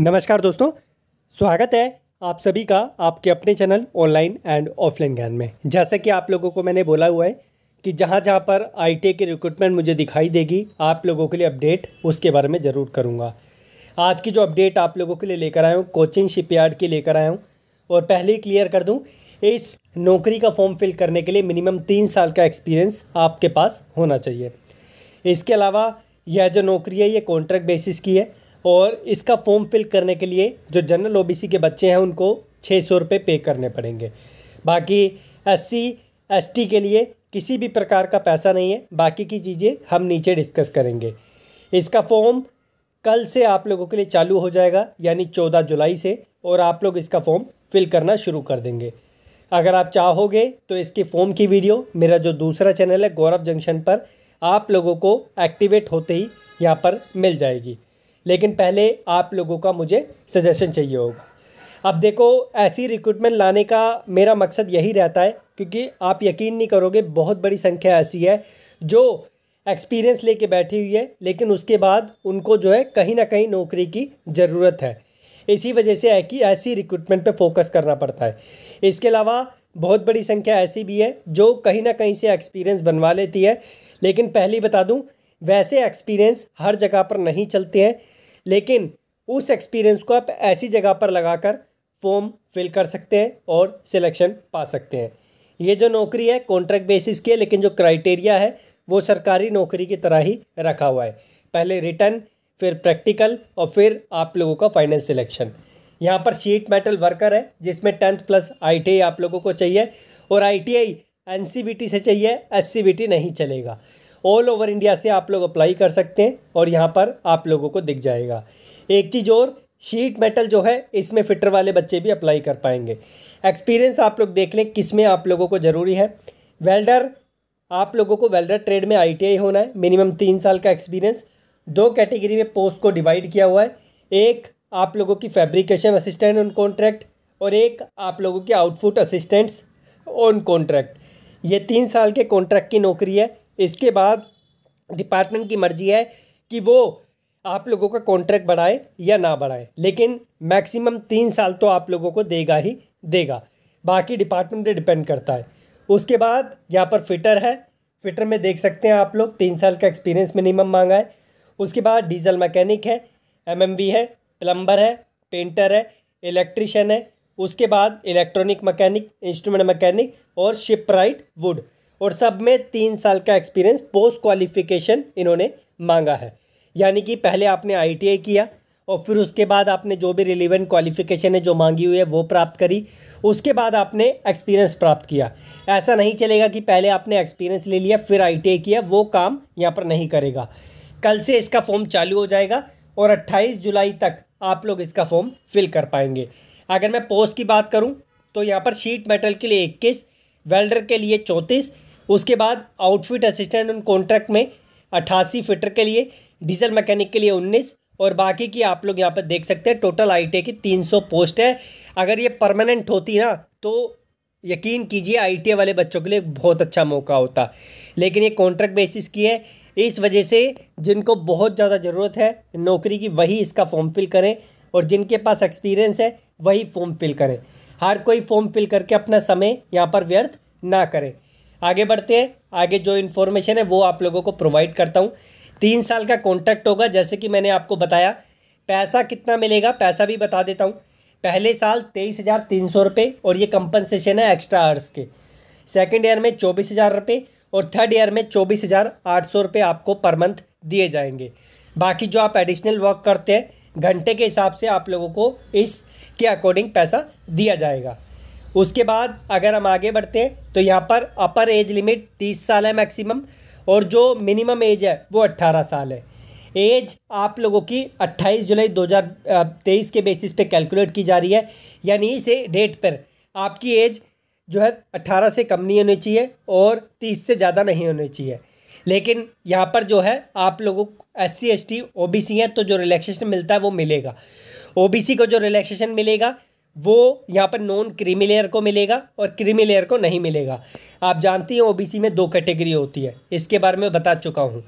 नमस्कार दोस्तों स्वागत है आप सभी का आपके अपने चैनल ऑनलाइन एंड ऑफलाइन ज्ञान में जैसा कि आप लोगों को मैंने बोला हुआ है कि जहाँ जहाँ पर आई की रिक्रूटमेंट मुझे दिखाई देगी आप लोगों के लिए अपडेट उसके बारे में ज़रूर करूँगा आज की जो अपडेट आप लोगों के लिए लेकर आया हूँ कोचिंग शिपयार्ड की लेकर आया हूँ और पहले ही क्लियर कर दूँ इस नौकरी का फॉर्म फिल करने के लिए मिनिमम तीन साल का एक्सपीरियंस आपके पास होना चाहिए इसके अलावा यह जो नौकरी है ये कॉन्ट्रैक्ट बेसिस की है और इसका फॉर्म फिल करने के लिए जो जनरल ओबीसी के बच्चे हैं उनको छः सौ रुपये पे करने पड़ेंगे बाकी एससी एसटी के लिए किसी भी प्रकार का पैसा नहीं है बाकी की चीज़ें हम नीचे डिस्कस करेंगे इसका फॉर्म कल से आप लोगों के लिए चालू हो जाएगा यानी चौदह जुलाई से और आप लोग इसका फॉर्म फिल करना शुरू कर देंगे अगर आप चाहोगे तो इसकी फॉर्म की वीडियो मेरा जो दूसरा चैनल है गौरव जंक्शन पर आप लोगों को एक्टिवेट होते ही यहाँ पर मिल जाएगी लेकिन पहले आप लोगों का मुझे सजेशन चाहिए होगा अब देखो ऐसी रिक्रूटमेंट लाने का मेरा मकसद यही रहता है क्योंकि आप यकीन नहीं करोगे बहुत बड़ी संख्या ऐसी है जो एक्सपीरियंस लेके बैठी हुई है लेकिन उसके बाद उनको जो है कहीं ना कहीं नौकरी की ज़रूरत है इसी वजह से है कि ऐसी रिक्रूटमेंट पे फोकस करना पड़ता है इसके अलावा बहुत बड़ी संख्या ऐसी भी है जो कहीं ना कहीं से एक्सपीरियंस बनवा लेती है लेकिन पहले बता दूँ वैसे एक्सपीरियंस हर जगह पर नहीं चलते हैं लेकिन उस एक्सपीरियंस को आप ऐसी जगह पर लगाकर फॉर्म फिल कर सकते हैं और सिलेक्शन पा सकते हैं ये जो नौकरी है कॉन्ट्रैक्ट बेसिस की है लेकिन जो क्राइटेरिया है वो सरकारी नौकरी की तरह ही रखा हुआ है पहले रिटर्न फिर प्रैक्टिकल और फिर आप लोगों का फाइनल सिलेक्शन यहाँ पर शीट मेटल वर्कर है जिसमें टेंथ प्लस आई आप लोगों को चाहिए और I T I N C B T से चाहिए एस सी बी टी नहीं चलेगा ऑल ओवर इंडिया से आप लोग अप्लाई कर सकते हैं और यहाँ पर आप लोगों को दिख जाएगा एक चीज़ और शीट मेटल जो है इसमें फिटर वाले बच्चे भी अप्लाई कर पाएंगे एक्सपीरियंस आप लोग देख लें किस में आप लोगों को ज़रूरी है वेल्डर आप लोगों को वेल्डर ट्रेड में आई होना है मिनिमम तीन साल का एक्सपीरियंस दो कैटेगरी में पोस्ट को डिवाइड किया हुआ है एक आप लोगों की फैब्रिकेशन असिस्टेंट ऑन कॉन्ट्रैक्ट और एक आप लोगों की आउटफुट असिस्टेंट्स ऑन कॉन्ट्रैक्ट ये तीन साल के कॉन्ट्रैक्ट की नौकरी है इसके बाद डिपार्टमेंट की मर्जी है कि वो आप लोगों का कॉन्ट्रैक्ट बढ़ाए या ना बढ़ाए लेकिन मैक्सिमम तीन साल तो आप लोगों को देगा ही देगा बाकी डिपार्टमेंट पे डिपेंड करता है उसके बाद यहाँ पर फिटर है फिटर में देख सकते हैं आप लोग तीन साल का एक्सपीरियंस मिनिमम मांगा है उसके बाद डीजल मैकेनिक है एमएमवी है प्लम्बर है पेंटर है इलेक्ट्रिशियन है उसके बाद इलेक्ट्रॉनिक मकैनिक इंस्ट्रूमेंट मकैनिक और शिप राइट वुड और सब में तीन साल का एक्सपीरियंस पोस्ट क्वालिफिकेशन इन्होंने मांगा है यानी कि पहले आपने आई किया और फिर उसके बाद आपने जो भी रिलीवेंट क्वालिफिकेशन है जो मांगी हुई है वो प्राप्त करी उसके बाद आपने एक्सपीरियंस प्राप्त किया ऐसा नहीं चलेगा कि पहले आपने एक्सपीरियंस ले लिया फिर आई किया वो काम यहाँ पर नहीं करेगा कल से इसका फॉर्म चालू हो जाएगा और 28 जुलाई तक आप लोग इसका फॉर्म फिल कर पाएंगे अगर मैं पोस्ट की बात करूँ तो यहाँ पर शीट मेटल के लिए इक्कीस वेल्डर के लिए चौंतीस उसके बाद आउटफिट असिस्टेंट एंड कॉन्ट्रैक्ट में अट्ठासी फिटर के लिए डीजल मैकेनिक के लिए उन्नीस और बाकी की आप लोग यहाँ पर देख सकते हैं टोटल आई की तीन सौ पोस्ट है अगर ये परमानेंट होती ना तो यकीन कीजिए आई वाले बच्चों के लिए बहुत अच्छा मौका होता लेकिन ये कॉन्ट्रैक्ट बेसिस की है इस वजह से जिनको बहुत ज़्यादा ज़रूरत है नौकरी की वही इसका फॉर्म फिल करें और जिनके पास एक्सपीरियंस है वही फॉर्म फिल करें हर कोई फॉर्म फिल करके अपना समय यहाँ पर व्यर्थ ना करें आगे बढ़ते हैं आगे जो इन्फॉर्मेशन है वो आप लोगों को प्रोवाइड करता हूँ तीन साल का कॉन्ट्रैक्ट होगा जैसे कि मैंने आपको बताया पैसा कितना मिलेगा पैसा भी बता देता हूँ पहले साल तेईस हज़ार तीन सौ रुपये और ये कंपनसेशन है एक्स्ट्रा आर्स के सेकेंड ईयर में चौबीस हज़ार रुपये और थर्ड ईयर में चौबीस हज़ार आठ सौ रुपये आपको पर मंथ दिए जाएंगे बाकी जो आप एडिशनल वर्क करते हैं घंटे के हिसाब से आप लोगों को इस के अकॉर्डिंग पैसा दिया जाएगा उसके बाद अगर हम आगे बढ़ते हैं तो यहाँ पर अपर एज लिमिट तीस साल है मैक्सिमम और जो मिनिमम एज है वो अट्ठारह साल है एज आप लोगों की अट्ठाईस जुलाई दो हज़ार तेईस के बेसिस पे कैलकुलेट की जा रही है यानी इसे डेट पर आपकी एज जो है अट्ठारह से कम नहीं होनी चाहिए और तीस से ज़्यादा नहीं होनी चाहिए लेकिन यहाँ पर जो है आप लोगों को S C S T O B C हैं तो जो रिलैक्सेशन मिलता है वो मिलेगा ओ बी सी को जो रिलैक्सेशन मिलेगा वो यहाँ पर नॉन क्रीमी लेयर को मिलेगा और क्रीमी लेयर को नहीं मिलेगा आप जानती हैं ओबीसी में दो कैटेगरी होती है इसके बारे में बता चुका हूँ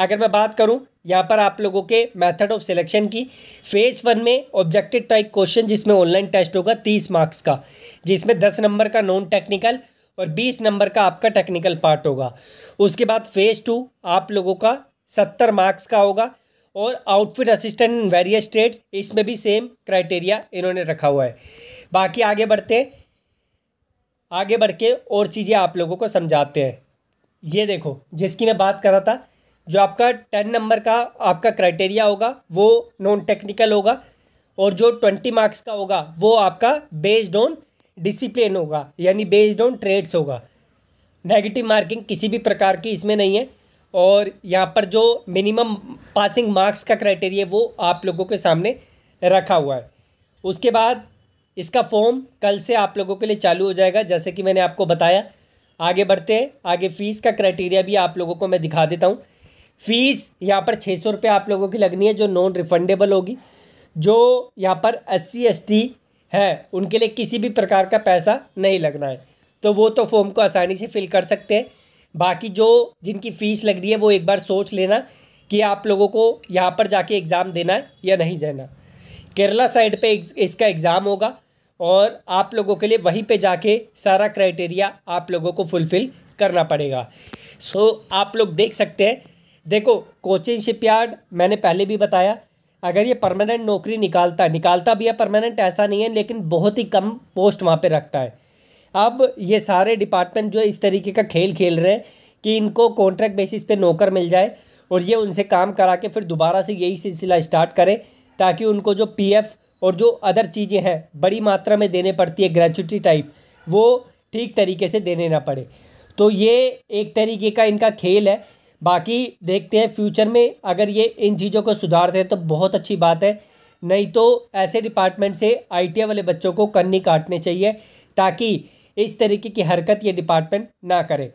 अगर मैं बात करूँ यहाँ पर आप लोगों के मेथड ऑफ सिलेक्शन की फेज़ वन में ऑब्जेक्टिव टाइप क्वेश्चन जिसमें ऑनलाइन टेस्ट होगा तीस मार्क्स का जिसमें दस नंबर का नॉन टेक्निकल और बीस नंबर का आपका टेक्निकल पार्ट होगा उसके बाद फेज़ टू आप लोगों का सत्तर मार्क्स का होगा और outfit assistant in various states इसमें भी सेम क्राइटेरिया इन्होंने रखा हुआ है बाकी आगे बढ़ते आगे बढ़ के और चीज़ें आप लोगों को समझाते हैं ये देखो जिसकी मैं बात कर रहा था जो आपका टेन नंबर का आपका क्राइटेरिया होगा वो नॉन टेक्निकल होगा और जो ट्वेंटी मार्क्स का होगा वो आपका बेस्ड ऑन डिसिप्लिन होगा यानी बेस्ड ऑन ट्रेड्स होगा नेगेटिव मार्किंग किसी भी प्रकार की इसमें नहीं है और यहाँ पर जो मिनिमम पासिंग मार्क्स का क्राइटेरिया वो आप लोगों के सामने रखा हुआ है उसके बाद इसका फॉर्म कल से आप लोगों के लिए चालू हो जाएगा जैसे कि मैंने आपको बताया आगे बढ़ते हैं आगे फ़ीस का क्राइटेरिया भी आप लोगों को मैं दिखा देता हूँ फ़ीस यहाँ पर छः सौ रुपये आप लोगों की लगनी है जो नॉन रिफंडेबल होगी जो यहाँ पर एस सी है उनके लिए किसी भी प्रकार का पैसा नहीं लगना है तो वो तो फॉर्म को आसानी से फिल कर सकते हैं बाकी जो जिनकी फ़ीस लग रही है वो एक बार सोच लेना कि आप लोगों को यहाँ पर जाके एग्ज़ाम देना है या नहीं देना केरला साइड पे इसका एग्ज़ाम होगा और आप लोगों के लिए वहीं पे जाके सारा क्राइटेरिया आप लोगों को फुलफ़िल करना पड़ेगा सो so, आप लोग देख सकते हैं देखो कोचिंग शिपयार्ड मैंने पहले भी बताया अगर ये परमानेंट नौकरी निकालता निकालता भी है परमानेंट ऐसा नहीं है लेकिन बहुत ही कम पोस्ट वहाँ पर रखता है अब ये सारे डिपार्टमेंट जो इस तरीके का खेल खेल रहे हैं कि इनको कॉन्ट्रैक्ट बेसिस पे नौकर मिल जाए और ये उनसे काम करा के फिर दोबारा से यही सिलसिला स्टार्ट करें ताकि उनको जो पी और जो अदर चीज़ें हैं बड़ी मात्रा में देने पड़ती है ग्रेचुटी टाइप वो ठीक तरीके से देने ना पड़े तो ये एक तरीके का इनका खेल है बाकी देखते हैं फ्यूचर में अगर ये इन चीज़ों को सुधारते हैं तो बहुत अच्छी बात है नहीं तो ऐसे डिपार्टमेंट से आई वाले बच्चों को कन्नी काटने चाहिए ताकि इस तरीके की हरकत ये डिपार्टमेंट ना करे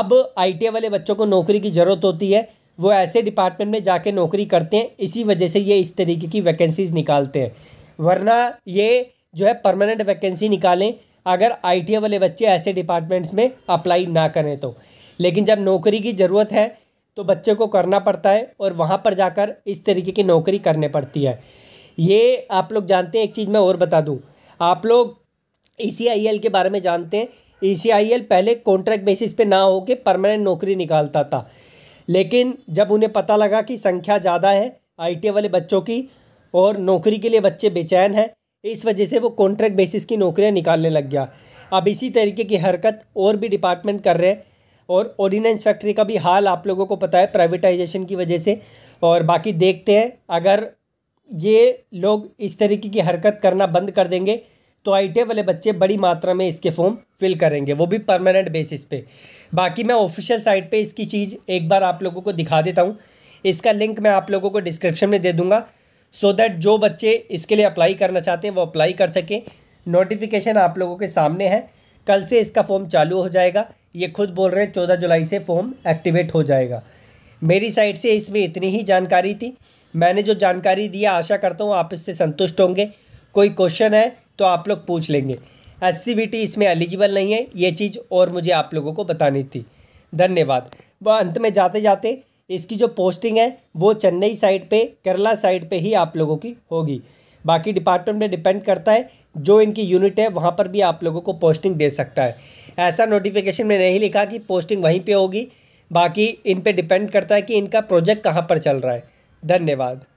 अब आई वाले बच्चों को नौकरी की ज़रूरत होती है वो ऐसे डिपार्टमेंट में जाके नौकरी करते हैं इसी वजह से ये इस तरीके की वैकेंसीज़ निकालते हैं वरना ये जो है परमानेंट वैकेंसी निकालें अगर आई वाले बच्चे ऐसे डिपार्टमेंट्स में अप्लाई ना करें तो लेकिन जब नौकरी की ज़रूरत है तो बच्चे को करना पड़ता है और वहाँ पर जाकर इस तरीके की नौकरी करने पड़ती है ये आप लोग जानते हैं एक चीज़ मैं और बता दूँ आप लोग ई के बारे में जानते हैं ई पहले कॉन्ट्रैक्ट बेसिस पे ना होके परमानेंट नौकरी निकालता था लेकिन जब उन्हें पता लगा कि संख्या ज़्यादा है आई वाले बच्चों की और नौकरी के लिए बच्चे बेचैन हैं इस वजह से वो कॉन्ट्रैक्ट बेसिस की नौकरियाँ निकालने लग गया अब इसी तरीके की हरकत और भी डिपार्टमेंट कर रहे हैं और ऑर्डिनेंस फैक्ट्री का भी हाल आप लोगों को पता है प्राइवेटाइजेशन की वजह से और बाकी देखते हैं अगर ये लोग इस तरीके की हरकत करना बंद कर देंगे तो आई वाले बच्चे बड़ी मात्रा में इसके फॉर्म फिल करेंगे वो भी परमानेंट बेसिस पे बाकी मैं ऑफिशियल साइट पे इसकी चीज़ एक बार आप लोगों को दिखा देता हूँ इसका लिंक मैं आप लोगों को डिस्क्रिप्शन में दे दूँगा सो so दैट जो बच्चे इसके लिए अप्लाई करना चाहते हैं वो अप्लाई कर सकें नोटिफिकेशन आप लोगों के सामने है कल से इसका फॉर्म चालू हो जाएगा ये खुद बोल रहे हैं चौदह जुलाई से फॉर्म एक्टिवेट हो जाएगा मेरी साइड से इसमें इतनी ही जानकारी थी मैंने जो जानकारी दी आशा करता हूँ आप इससे संतुष्ट होंगे कोई क्वेश्चन है तो आप लोग पूछ लेंगे एस इसमें एलिजिबल नहीं है ये चीज़ और मुझे आप लोगों को बतानी थी धन्यवाद वह अंत में जाते जाते इसकी जो पोस्टिंग है वो चेन्नई साइड पे केरला साइड पे ही आप लोगों की होगी बाकी डिपार्टमेंट में डिपेंड करता है जो इनकी यूनिट है वहाँ पर भी आप लोगों को पोस्टिंग दे सकता है ऐसा नोटिफिकेशन में नहीं लिखा कि पोस्टिंग वहीं पर होगी बाकी इन पर डिपेंड करता है कि इनका प्रोजेक्ट कहाँ पर चल रहा है धन्यवाद